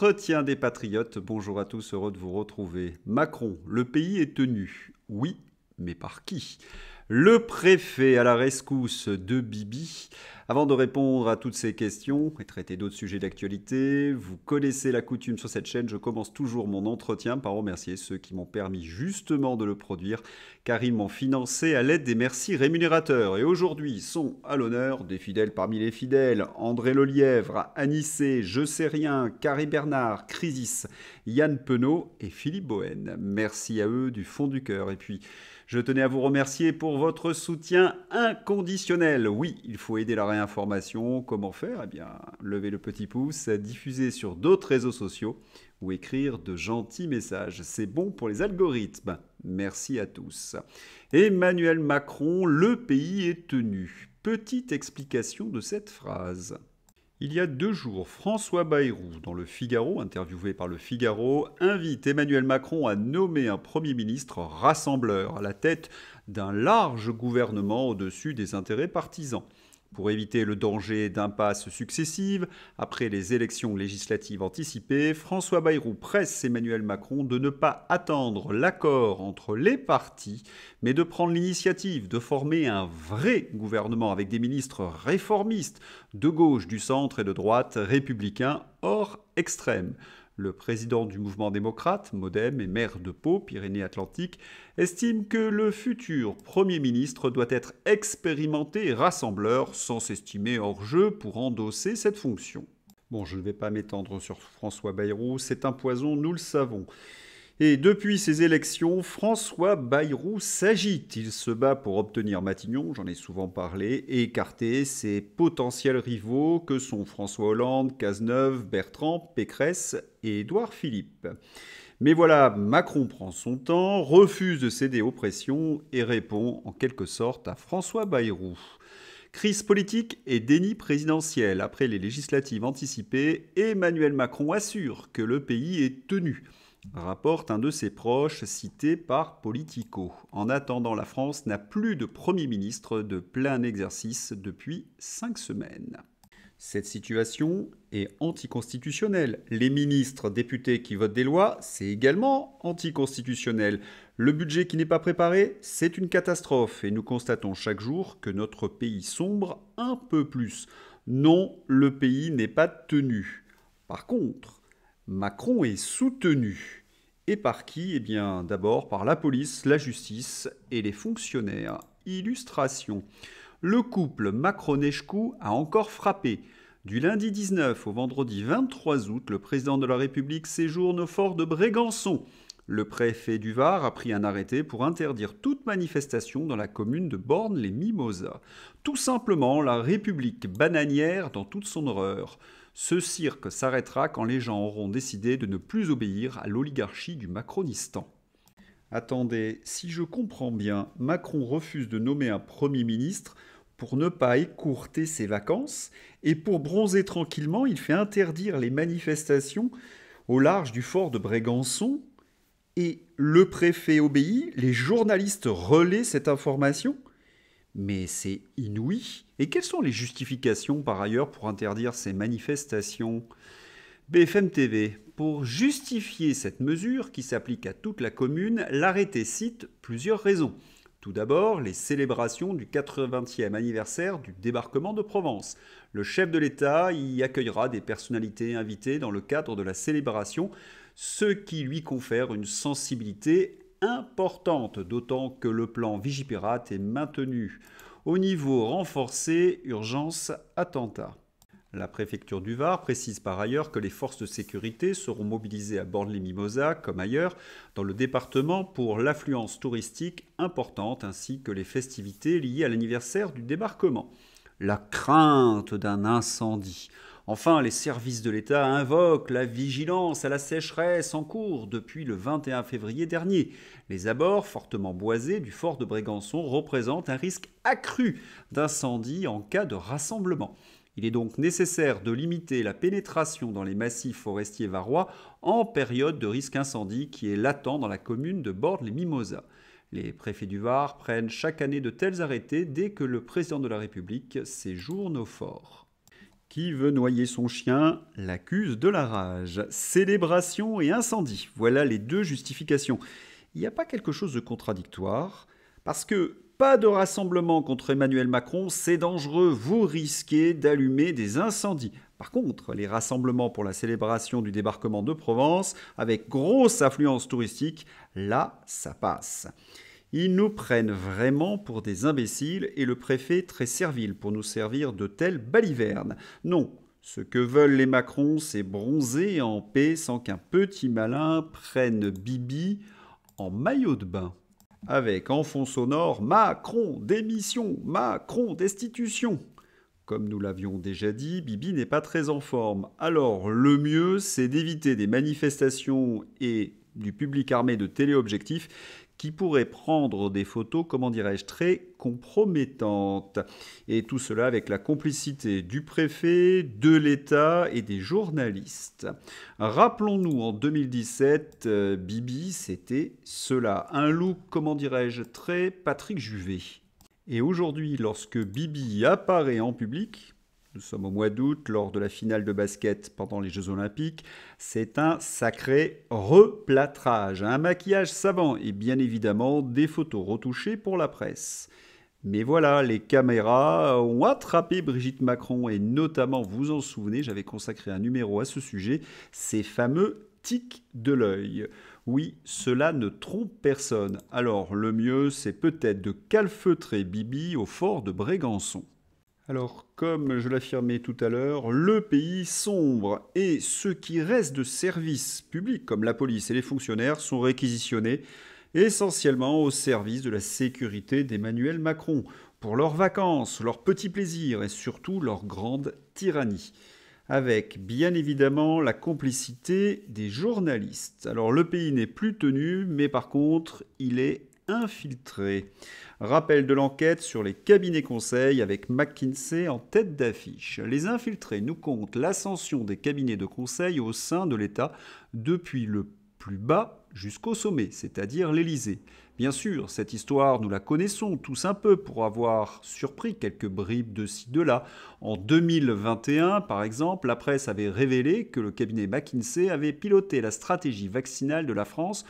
Entretien des patriotes, bonjour à tous, heureux de vous retrouver. Macron, le pays est tenu. Oui, mais par qui le préfet à la rescousse de Bibi. Avant de répondre à toutes ces questions et traiter d'autres sujets d'actualité, vous connaissez la coutume sur cette chaîne, je commence toujours mon entretien par remercier ceux qui m'ont permis justement de le produire, car ils m'ont financé à l'aide des merci rémunérateurs. Et aujourd'hui sont à l'honneur des fidèles parmi les fidèles, André Lelièvre, Anissé, Je sais rien, Carrie Bernard, Crisis, Yann Penaud et Philippe Bohen. Merci à eux du fond du cœur. Et puis, je tenais à vous remercier pour votre soutien inconditionnel. Oui, il faut aider la réinformation. Comment faire Eh bien, lever le petit pouce, diffuser sur d'autres réseaux sociaux ou écrire de gentils messages. C'est bon pour les algorithmes. Merci à tous. Emmanuel Macron, le pays est tenu. Petite explication de cette phrase. Il y a deux jours, François Bayrou, dans le Figaro, interviewé par le Figaro, invite Emmanuel Macron à nommer un Premier ministre rassembleur à la tête d'un large gouvernement au-dessus des intérêts partisans. Pour éviter le danger d'impasses successives, après les élections législatives anticipées, François Bayrou presse Emmanuel Macron de ne pas attendre l'accord entre les partis, mais de prendre l'initiative de former un vrai gouvernement avec des ministres réformistes, de gauche, du centre et de droite, républicains, hors extrême. Le président du mouvement démocrate, Modem et maire de Pau, Pyrénées-Atlantiques, estime que le futur Premier ministre doit être expérimenté et rassembleur sans s'estimer hors jeu pour endosser cette fonction. Bon, je ne vais pas m'étendre sur François Bayrou, c'est un poison, nous le savons. Et depuis ces élections, François Bayrou s'agite. Il se bat pour obtenir Matignon, j'en ai souvent parlé, et écarter ses potentiels rivaux que sont François Hollande, Cazeneuve, Bertrand, Pécresse et Édouard Philippe. Mais voilà, Macron prend son temps, refuse de céder aux pressions et répond en quelque sorte à François Bayrou. Crise politique et déni présidentiel. Après les législatives anticipées, Emmanuel Macron assure que le pays est tenu rapporte un de ses proches cité par Politico. En attendant, la France n'a plus de Premier ministre de plein exercice depuis cinq semaines. Cette situation est anticonstitutionnelle. Les ministres, députés qui votent des lois, c'est également anticonstitutionnel. Le budget qui n'est pas préparé, c'est une catastrophe. Et nous constatons chaque jour que notre pays sombre un peu plus. Non, le pays n'est pas tenu. Par contre, Macron est soutenu. Et par qui Eh bien, d'abord par la police, la justice et les fonctionnaires. Illustration. Le couple macron a encore frappé. Du lundi 19 au vendredi 23 août, le président de la République séjourne au fort de Brégançon. Le préfet du Var a pris un arrêté pour interdire toute manifestation dans la commune de borne les mimosas Tout simplement la République bananière dans toute son horreur. Ce cirque s'arrêtera quand les gens auront décidé de ne plus obéir à l'oligarchie du Macronistan. Attendez, si je comprends bien, Macron refuse de nommer un Premier ministre pour ne pas écourter ses vacances, et pour bronzer tranquillement, il fait interdire les manifestations au large du fort de Brégançon, et le préfet obéit, les journalistes relaient cette information, mais c'est inouï. Et quelles sont les justifications par ailleurs pour interdire ces manifestations BFM TV, pour justifier cette mesure qui s'applique à toute la commune, l'arrêté cite plusieurs raisons. Tout d'abord, les célébrations du 80e anniversaire du débarquement de Provence. Le chef de l'État y accueillera des personnalités invitées dans le cadre de la célébration, ce qui lui confère une sensibilité importante, d'autant que le plan Vigipirate est maintenu au niveau renforcé urgence attentat. La préfecture du Var précise par ailleurs que les forces de sécurité seront mobilisées à bord les mimosas comme ailleurs, dans le département pour l'affluence touristique importante ainsi que les festivités liées à l'anniversaire du débarquement. La crainte d'un incendie Enfin, les services de l'État invoquent la vigilance à la sécheresse en cours depuis le 21 février dernier. Les abords fortement boisés du fort de Brégançon représentent un risque accru d'incendie en cas de rassemblement. Il est donc nécessaire de limiter la pénétration dans les massifs forestiers varois en période de risque incendie qui est latent dans la commune de Bordes-les-Mimosas. Les préfets du Var prennent chaque année de tels arrêtés dès que le président de la République séjourne au fort qui veut noyer son chien l'accuse de la rage. Célébration et incendie, voilà les deux justifications. Il n'y a pas quelque chose de contradictoire, parce que pas de rassemblement contre Emmanuel Macron, c'est dangereux, vous risquez d'allumer des incendies. Par contre, les rassemblements pour la célébration du débarquement de Provence, avec grosse affluence touristique, là, ça passe. Ils nous prennent vraiment pour des imbéciles et le préfet très servile pour nous servir de telles balivernes. Non, ce que veulent les Macrons, c'est bronzer en paix sans qu'un petit malin prenne Bibi en maillot de bain. Avec en fond sonore Macron, démission, Macron, destitution. Comme nous l'avions déjà dit, Bibi n'est pas très en forme. Alors le mieux, c'est d'éviter des manifestations et du public armé de téléobjectifs qui pourrait prendre des photos, comment dirais-je, très compromettantes. Et tout cela avec la complicité du préfet, de l'État et des journalistes. Rappelons-nous, en 2017, euh, Bibi, c'était cela. Un look, comment dirais-je, très Patrick Juvet. Et aujourd'hui, lorsque Bibi apparaît en public, nous sommes au mois d'août, lors de la finale de basket pendant les Jeux Olympiques, c'est un sacré replâtrage, hein. un maquillage savant et bien évidemment des photos retouchées pour la presse. Mais voilà, les caméras ont attrapé Brigitte Macron et notamment, vous en souvenez, j'avais consacré un numéro à ce sujet, ces fameux tics de l'œil. Oui, cela ne trompe personne. Alors le mieux, c'est peut-être de calfeutrer Bibi au fort de Brégançon. Alors, comme je l'affirmais tout à l'heure, le pays sombre et ceux qui restent de services publics comme la police et les fonctionnaires sont réquisitionnés essentiellement au service de la sécurité d'Emmanuel Macron, pour leurs vacances, leurs petits plaisirs et surtout leur grande tyrannie avec bien évidemment la complicité des journalistes. Alors le pays n'est plus tenu, mais par contre, il est infiltrés. Rappel de l'enquête sur les cabinets conseils avec McKinsey en tête d'affiche. Les infiltrés nous comptent l'ascension des cabinets de conseil au sein de l'État depuis le plus bas jusqu'au sommet, c'est-à-dire l'Élysée. Bien sûr, cette histoire, nous la connaissons tous un peu pour avoir surpris quelques bribes de ci, de là. En 2021, par exemple, la presse avait révélé que le cabinet McKinsey avait piloté la stratégie vaccinale de la France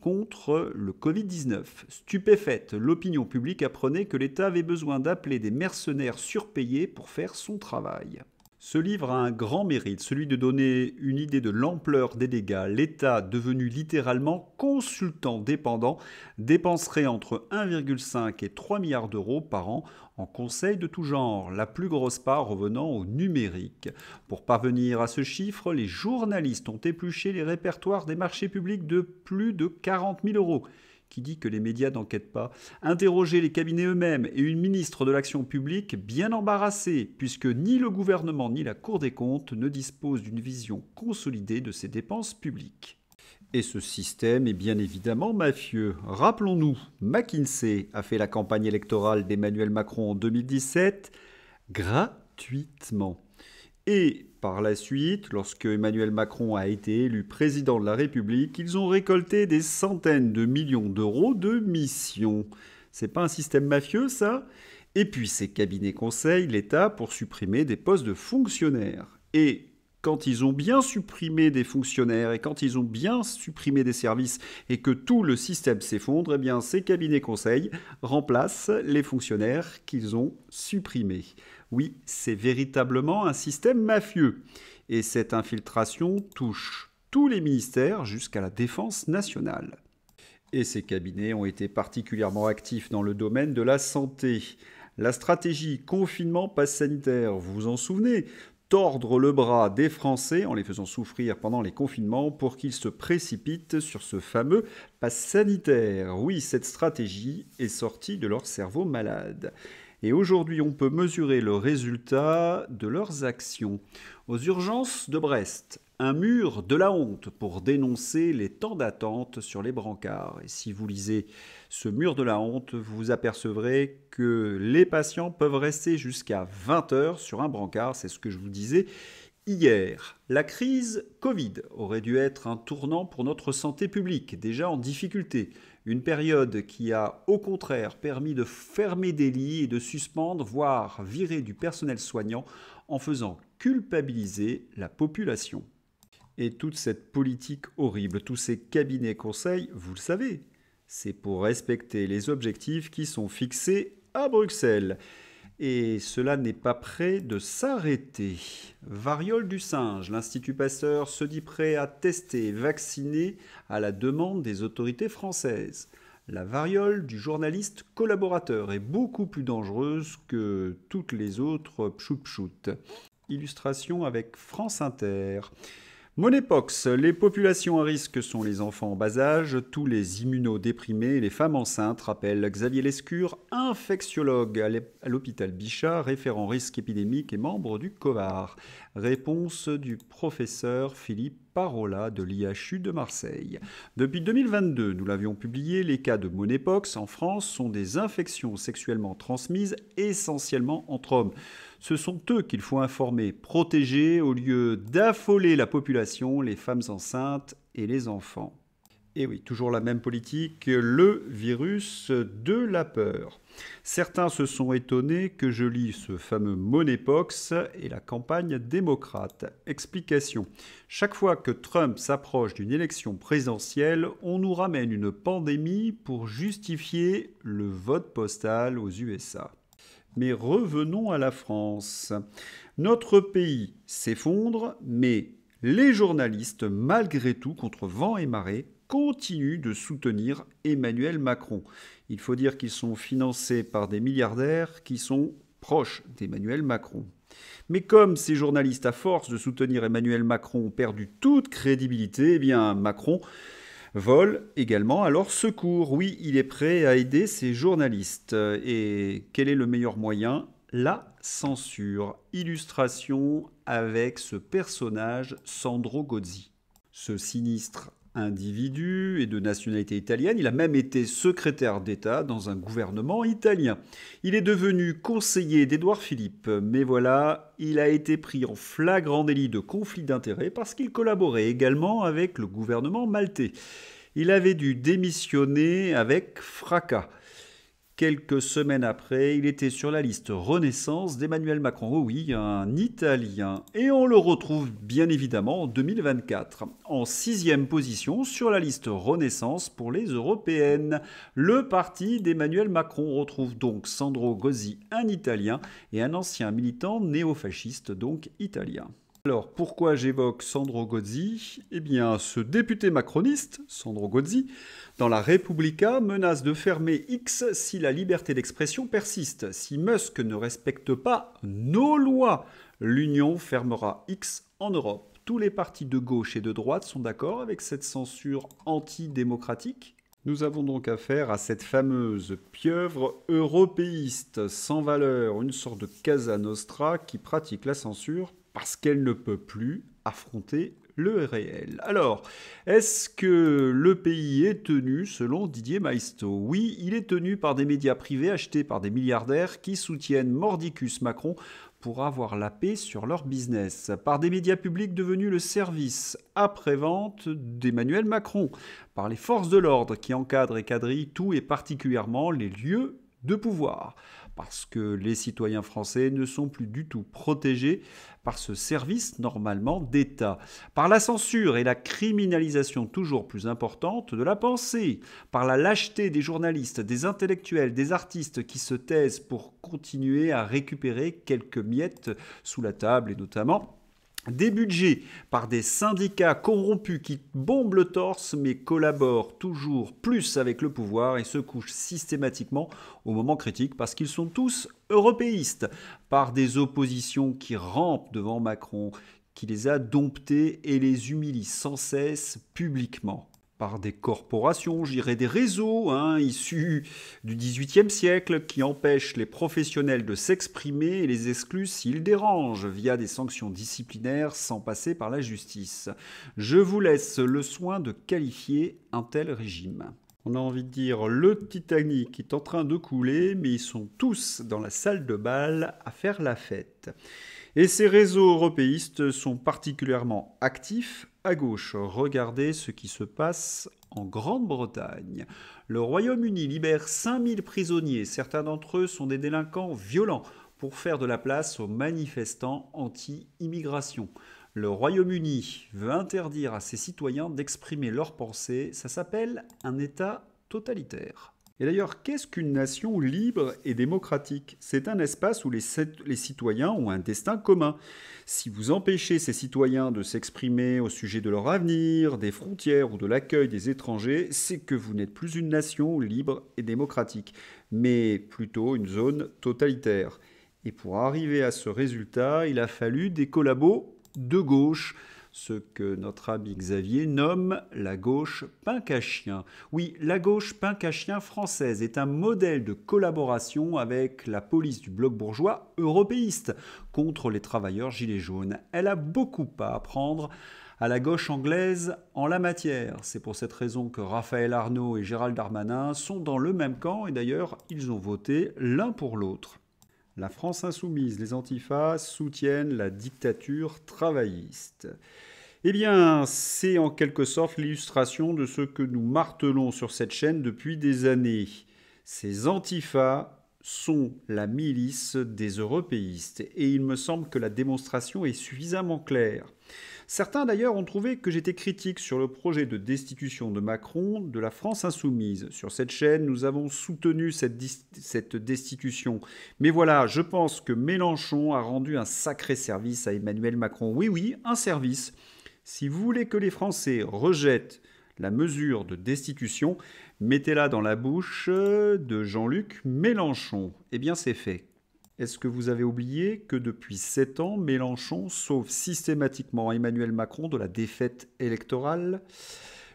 contre le Covid-19. Stupéfaite, l'opinion publique apprenait que l'État avait besoin d'appeler des mercenaires surpayés pour faire son travail. Ce livre a un grand mérite, celui de donner une idée de l'ampleur des dégâts. L'État, devenu littéralement consultant dépendant, dépenserait entre 1,5 et 3 milliards d'euros par an en conseils de tout genre, la plus grosse part revenant au numérique. Pour parvenir à ce chiffre, les journalistes ont épluché les répertoires des marchés publics de plus de 40 000 euros qui dit que les médias n'enquêtent pas. Interroger les cabinets eux-mêmes et une ministre de l'action publique bien embarrassée, puisque ni le gouvernement ni la Cour des comptes ne disposent d'une vision consolidée de ses dépenses publiques. Et ce système est bien évidemment mafieux. Rappelons-nous, McKinsey a fait la campagne électorale d'Emmanuel Macron en 2017 gratuitement. Et par la suite, lorsque Emmanuel Macron a été élu président de la République, ils ont récolté des centaines de millions d'euros de missions. C'est pas un système mafieux, ça Et puis ces cabinets conseillent l'État, pour supprimer des postes de fonctionnaires. Et quand ils ont bien supprimé des fonctionnaires et quand ils ont bien supprimé des services et que tout le système s'effondre, eh bien ces cabinets conseils remplacent les fonctionnaires qu'ils ont supprimés. Oui, c'est véritablement un système mafieux. Et cette infiltration touche tous les ministères jusqu'à la défense nationale. Et ces cabinets ont été particulièrement actifs dans le domaine de la santé. La stratégie confinement passe sanitaire, vous vous en souvenez, tordre le bras des Français en les faisant souffrir pendant les confinements pour qu'ils se précipitent sur ce fameux passe sanitaire. Oui, cette stratégie est sortie de leur cerveau malade et aujourd'hui on peut mesurer le résultat de leurs actions. Aux urgences de Brest, un mur de la honte pour dénoncer les temps d'attente sur les brancards. Et si vous lisez ce mur de la honte, vous apercevrez que les patients peuvent rester jusqu'à 20 heures sur un brancard, c'est ce que je vous disais hier. La crise Covid aurait dû être un tournant pour notre santé publique, déjà en difficulté. Une période qui a au contraire permis de fermer des lits et de suspendre, voire virer du personnel soignant en faisant culpabiliser la population. Et toute cette politique horrible, tous ces cabinets conseils, vous le savez, c'est pour respecter les objectifs qui sont fixés à Bruxelles et cela n'est pas prêt de s'arrêter. Variole du singe, l'Institut Pasteur se dit prêt à tester, vacciner à la demande des autorités françaises. La variole du journaliste collaborateur est beaucoup plus dangereuse que toutes les autres pchout Illustration avec France Inter. Monépox, les populations à risque sont les enfants en bas âge, tous les immunodéprimés et les femmes enceintes, rappelle Xavier Lescure, infectiologue à l'hôpital Bichat, référent risque épidémique et membre du COVAR. Réponse du professeur Philippe Parola de l'IHU de Marseille. Depuis 2022, nous l'avions publié, les cas de monépox en France sont des infections sexuellement transmises essentiellement entre hommes. Ce sont eux qu'il faut informer, protéger, au lieu d'affoler la population, les femmes enceintes et les enfants. Et eh oui, toujours la même politique, le virus de la peur. Certains se sont étonnés que je lis ce fameux Moneypox et la campagne démocrate. Explication. Chaque fois que Trump s'approche d'une élection présidentielle, on nous ramène une pandémie pour justifier le vote postal aux USA. Mais revenons à la France. Notre pays s'effondre, mais les journalistes, malgré tout, contre vent et marée, continuent de soutenir Emmanuel Macron. Il faut dire qu'ils sont financés par des milliardaires qui sont proches d'Emmanuel Macron. Mais comme ces journalistes, à force de soutenir Emmanuel Macron, ont perdu toute crédibilité, eh bien Macron vole également à leur secours. Oui, il est prêt à aider ces journalistes. Et quel est le meilleur moyen La censure. Illustration avec ce personnage Sandro Gozzi. Ce sinistre individu et de nationalité italienne. Il a même été secrétaire d'État dans un gouvernement italien. Il est devenu conseiller d'Édouard Philippe, mais voilà, il a été pris en flagrant délit de conflit d'intérêts parce qu'il collaborait également avec le gouvernement maltais. Il avait dû démissionner avec fracas. Quelques semaines après, il était sur la liste Renaissance d'Emmanuel Macron. Oh oui, un Italien. Et on le retrouve bien évidemment en 2024, en sixième position sur la liste Renaissance pour les européennes. Le parti d'Emmanuel Macron retrouve donc Sandro Gozzi, un Italien, et un ancien militant néofasciste, donc italien. Alors pourquoi j'évoque Sandro Gozzi Eh bien ce député macroniste, Sandro Gozzi, dans la Republica, menace de fermer X si la liberté d'expression persiste. Si Musk ne respecte pas nos lois, l'Union fermera X en Europe. Tous les partis de gauche et de droite sont d'accord avec cette censure antidémocratique nous avons donc affaire à cette fameuse pieuvre européiste sans valeur, une sorte de Casa Nostra qui pratique la censure parce qu'elle ne peut plus affronter le réel. Alors, est-ce que le pays est tenu selon Didier Maisto Oui, il est tenu par des médias privés achetés par des milliardaires qui soutiennent Mordicus Macron pour avoir la paix sur leur business, par des médias publics devenus le service après-vente d'Emmanuel Macron, par les forces de l'ordre qui encadrent et quadrillent tout et particulièrement les lieux de pouvoir, parce que les citoyens français ne sont plus du tout protégés par ce service normalement d'État, par la censure et la criminalisation toujours plus importante de la pensée, par la lâcheté des journalistes, des intellectuels, des artistes qui se taisent pour continuer à récupérer quelques miettes sous la table et notamment des budgets par des syndicats corrompus qui bombent le torse mais collaborent toujours plus avec le pouvoir et se couchent systématiquement au moment critique parce qu'ils sont tous européistes. Par des oppositions qui rampent devant Macron, qui les a domptés et les humilie sans cesse publiquement par des corporations, j'irais des réseaux hein, issus du XVIIIe siècle qui empêchent les professionnels de s'exprimer et les excluent s'ils dérangent via des sanctions disciplinaires sans passer par la justice. Je vous laisse le soin de qualifier un tel régime. On a envie de dire le Titanic est en train de couler, mais ils sont tous dans la salle de bal à faire la fête. Et ces réseaux européistes sont particulièrement actifs à gauche, regardez ce qui se passe en Grande-Bretagne. Le Royaume-Uni libère 5000 prisonniers, certains d'entre eux sont des délinquants violents, pour faire de la place aux manifestants anti-immigration. Le Royaume-Uni veut interdire à ses citoyens d'exprimer leurs pensées, ça s'appelle un État totalitaire. Et d'ailleurs, qu'est-ce qu'une nation libre et démocratique C'est un espace où les, les, citoyens ont un destin commun. Si vous empêchez ces citoyens de s'exprimer au sujet de leur avenir, des frontières ou de l'accueil des étrangers, c'est que vous n'êtes plus une nation libre et démocratique, mais plutôt une zone totalitaire. Et pour arriver à ce résultat, il a fallu des collabos de gauche ce que notre ami Xavier nomme la gauche pincachien. Oui, la gauche pincachien française est un modèle de collaboration avec la police du bloc bourgeois européiste contre les travailleurs gilets jaunes. Elle a beaucoup à apprendre à la gauche anglaise en la matière. C'est pour cette raison que Raphaël Arnaud et Gérald Darmanin sont dans le même camp et d'ailleurs ils ont voté l'un pour l'autre. La France insoumise, les antifas soutiennent la dictature travailliste. Eh bien, c'est en quelque sorte l'illustration de ce que nous martelons sur cette chaîne depuis des années. Ces antifas sont la milice des européistes, et il me semble que la démonstration est suffisamment claire. Certains d'ailleurs ont trouvé que j'étais critique sur le projet de destitution de Macron de la France insoumise. Sur cette chaîne, nous avons soutenu cette, destitution. Mais voilà, je pense que Mélenchon a rendu un sacré service à Emmanuel Macron. Oui, oui, un service. Si vous voulez que les Français rejettent la mesure de destitution, mettez-la dans la bouche de Jean-Luc Mélenchon. Eh bien, c'est fait. Est-ce que vous avez oublié que depuis 7 ans, Mélenchon sauve systématiquement Emmanuel Macron de la défaite électorale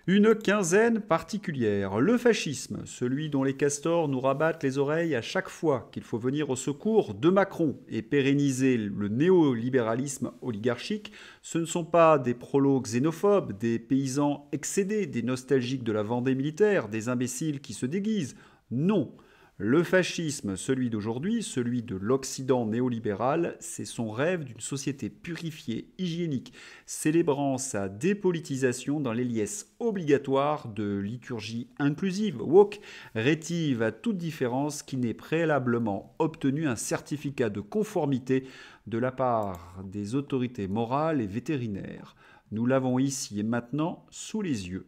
une quinzaine particulière. Le fascisme, celui dont les castors nous rabattent les oreilles à chaque fois qu'il faut venir au secours de Macron et pérenniser le néolibéralisme oligarchique, ce ne sont pas des prolos xénophobes, des paysans excédés, des nostalgiques de la Vendée militaire, des imbéciles qui se déguisent. Non, le fascisme, celui d'aujourd'hui, celui de l'Occident néolibéral, c'est son rêve d'une société purifiée, hygiénique, célébrant sa dépolitisation dans les liesses obligatoires de liturgie inclusive, woke, rétive à toute différence qui n'ait préalablement obtenu un certificat de conformité de la part des autorités morales et vétérinaires. Nous l'avons ici et maintenant sous les yeux.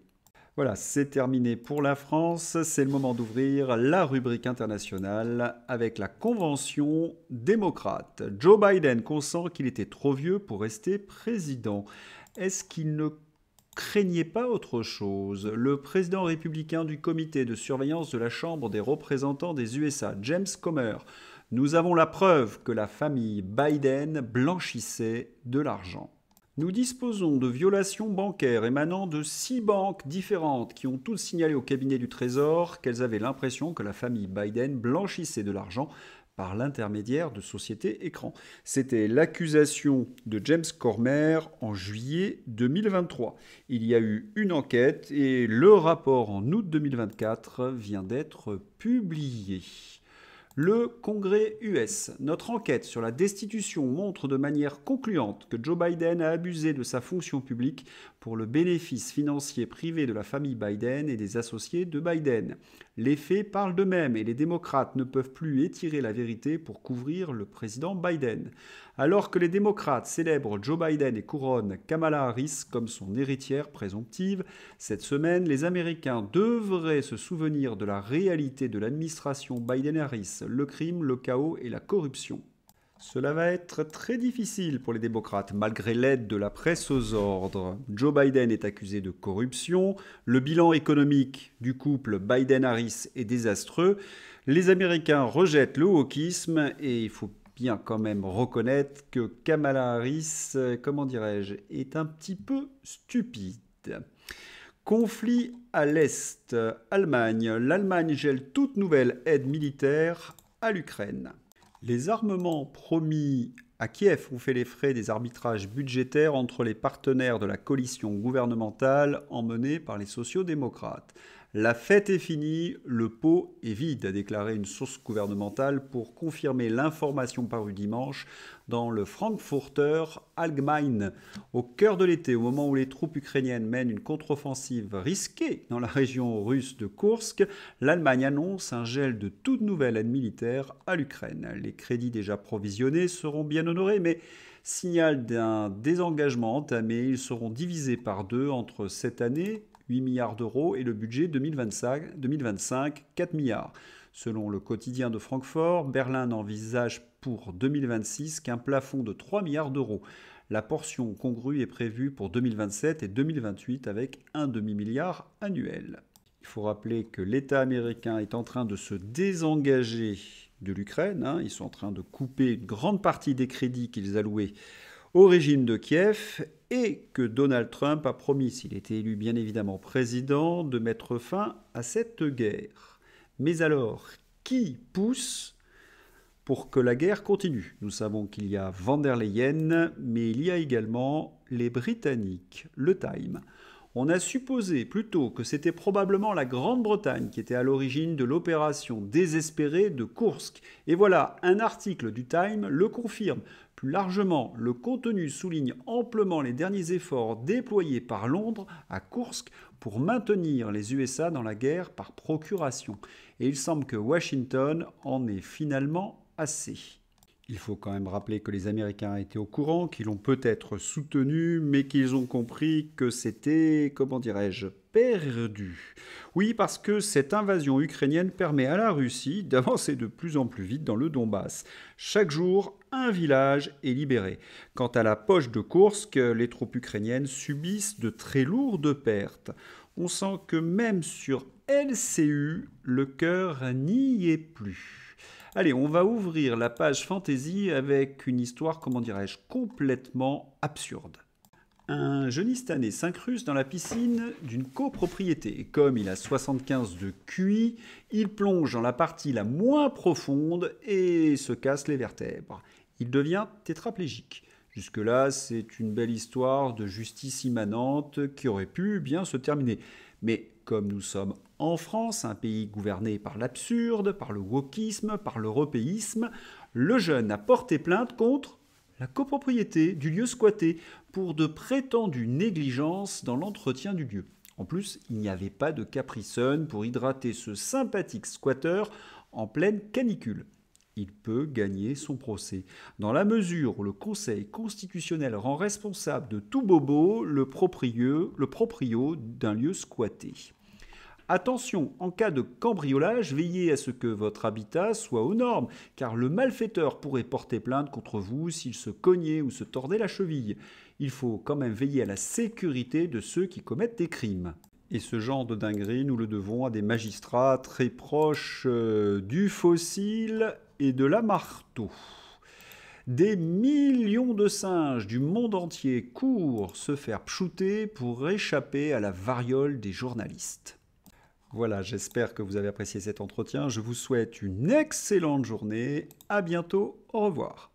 Voilà, c'est terminé pour la France. C'est le moment d'ouvrir la rubrique internationale avec la Convention démocrate. Joe Biden consent qu'il était trop vieux pour rester président. Est-ce qu'il ne craignait pas autre chose Le président républicain du comité de surveillance de la Chambre des représentants des USA, James Comer, nous avons la preuve que la famille Biden blanchissait de l'argent. Nous disposons de violations bancaires émanant de six banques différentes qui ont toutes signalé au cabinet du Trésor qu'elles avaient l'impression que la famille Biden blanchissait de l'argent par l'intermédiaire de sociétés écrans. C'était l'accusation de James Cormer en juillet 2023. Il y a eu une enquête et le rapport en août 2024 vient d'être publié. Le Congrès US. Notre enquête sur la destitution montre de manière concluante que Joe Biden a abusé de sa fonction publique pour le bénéfice financier privé de la famille Biden et des associés de Biden. Les faits parlent d'eux-mêmes et les démocrates ne peuvent plus étirer la vérité pour couvrir le président Biden. Alors que les démocrates célèbrent Joe Biden et couronnent Kamala Harris comme son héritière présomptive, cette semaine, les Américains devraient se souvenir de la réalité de l'administration Biden-Harris, le crime, le chaos et la corruption. Cela va être très difficile pour les démocrates, malgré l'aide de la presse aux ordres. Joe Biden est accusé de corruption, le bilan économique du couple Biden-Harris est désastreux, les Américains rejettent le wokisme et il faut bien quand même reconnaître que Kamala Harris, euh, comment dirais-je, est un petit peu stupide. Conflit à l'Est, euh, Allemagne. L'Allemagne gèle toute nouvelle aide militaire à l'Ukraine. Les armements promis à Kiev ont fait les frais des arbitrages budgétaires entre les partenaires de la coalition gouvernementale emmenée par les sociaux-démocrates. La fête est finie, le pot est vide, a déclaré une source gouvernementale pour confirmer l'information parue dimanche dans le Frankfurter Allgemeine. Au cœur de l'été, au moment où les troupes ukrainiennes mènent une contre-offensive risquée dans la région russe de Kursk, l'Allemagne annonce un gel de toute nouvelle aide militaire à l'Ukraine. Les crédits déjà provisionnés seront bien honorés, mais signal d'un désengagement entamé, ils seront divisés par deux entre cette année 8 milliards d'euros, et le budget 2025, 2025 4 milliards. Selon le quotidien de Francfort, Berlin n'envisage pour 2026 qu'un plafond de 3 milliards d'euros. La portion congrue est prévue pour 2027 et 2028 avec un demi-milliard annuel. Il faut rappeler que l'État américain est en train de se désengager de l'Ukraine. Hein. Ils sont en train de couper une grande partie des crédits qu'ils allouaient au régime de Kiev et que Donald Trump a promis, s'il était élu bien évidemment président, de mettre fin à cette guerre. Mais alors, qui pousse pour que la guerre continue. Nous savons qu'il y a Van der Leyen, mais il y a également les Britanniques, le Time. On a supposé plutôt que c'était probablement la Grande-Bretagne qui était à l'origine de l'opération désespérée de Kursk. Et voilà, un article du Time le confirme. Plus largement, le contenu souligne amplement les derniers efforts déployés par Londres à Kursk pour maintenir les USA dans la guerre par procuration. Et il semble que Washington en est finalement assez. Il faut quand même rappeler que les Américains étaient au courant, qu'ils l'ont peut-être soutenu, mais qu'ils ont compris que c'était, comment dirais-je, perdu. Oui, parce que cette invasion ukrainienne permet à la Russie d'avancer de plus en plus vite dans le Donbass. Chaque jour, un village est libéré. Quant à la poche de Kursk, les troupes ukrainiennes subissent de très lourdes pertes. On sent que même sur LCU, le cœur n'y est plus. Allez, on va ouvrir la page fantaisie avec une histoire, comment dirais-je, complètement absurde. Un jeune année s'incruste dans la piscine d'une copropriété. comme il a 75 de QI, il plonge dans la partie la moins profonde et se casse les vertèbres. Il devient tétraplégique. Jusque-là, c'est une belle histoire de justice immanente qui aurait pu bien se terminer. Mais comme nous sommes en France, un pays gouverné par l'absurde, par le wokisme, par l'européisme, le jeune a porté plainte contre la copropriété du lieu squatté pour de prétendues négligences dans l'entretien du lieu. En plus, il n'y avait pas de capri-sun pour hydrater ce sympathique squatteur en pleine canicule. Il peut gagner son procès. Dans la mesure où le Conseil constitutionnel rend responsable de tout bobo le proprio, le proprio d'un lieu squatté. Attention, en cas de cambriolage, veillez à ce que votre habitat soit aux normes, car le malfaiteur pourrait porter plainte contre vous s'il se cognait ou se tordait la cheville. Il faut quand même veiller à la sécurité de ceux qui commettent des crimes. Et ce genre de dinguerie, nous le devons à des magistrats très proches euh, du fossile et de la marteau. Des millions de singes du monde entier courent se faire pchouter pour échapper à la variole des journalistes. Voilà, j'espère que vous avez apprécié cet entretien. Je vous souhaite une excellente journée. À bientôt. Au revoir.